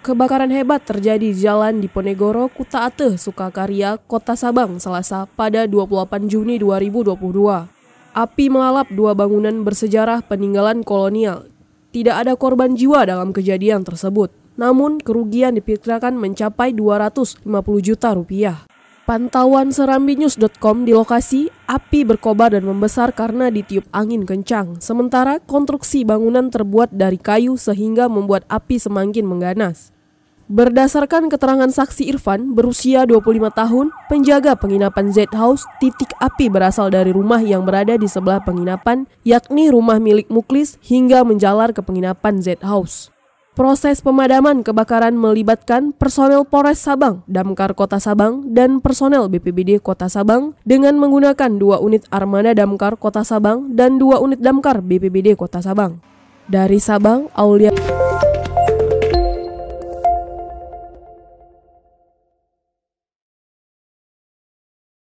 Kebakaran hebat terjadi di jalan Diponegoro, Kuta Ateh, Sukakarya, Kota Sabang, Selasa pada 28 Juni 2022. Api melalap dua bangunan bersejarah peninggalan kolonial. Tidak ada korban jiwa dalam kejadian tersebut. Namun, kerugian diperkirakan mencapai 250 juta rupiah. Pantauan serambinews.com di lokasi, api berkobar dan membesar karena ditiup angin kencang. Sementara konstruksi bangunan terbuat dari kayu sehingga membuat api semakin mengganas. Berdasarkan keterangan saksi Irfan, berusia 25 tahun, penjaga penginapan Z House, titik api berasal dari rumah yang berada di sebelah penginapan, yakni rumah milik Muklis hingga menjalar ke penginapan Z House. Proses pemadaman kebakaran melibatkan personel Polres Sabang, Damkar Kota Sabang, dan personel BPBD Kota Sabang dengan menggunakan dua unit armada Damkar Kota Sabang dan dua unit Damkar BPBD Kota Sabang. Dari Sabang, Aulia...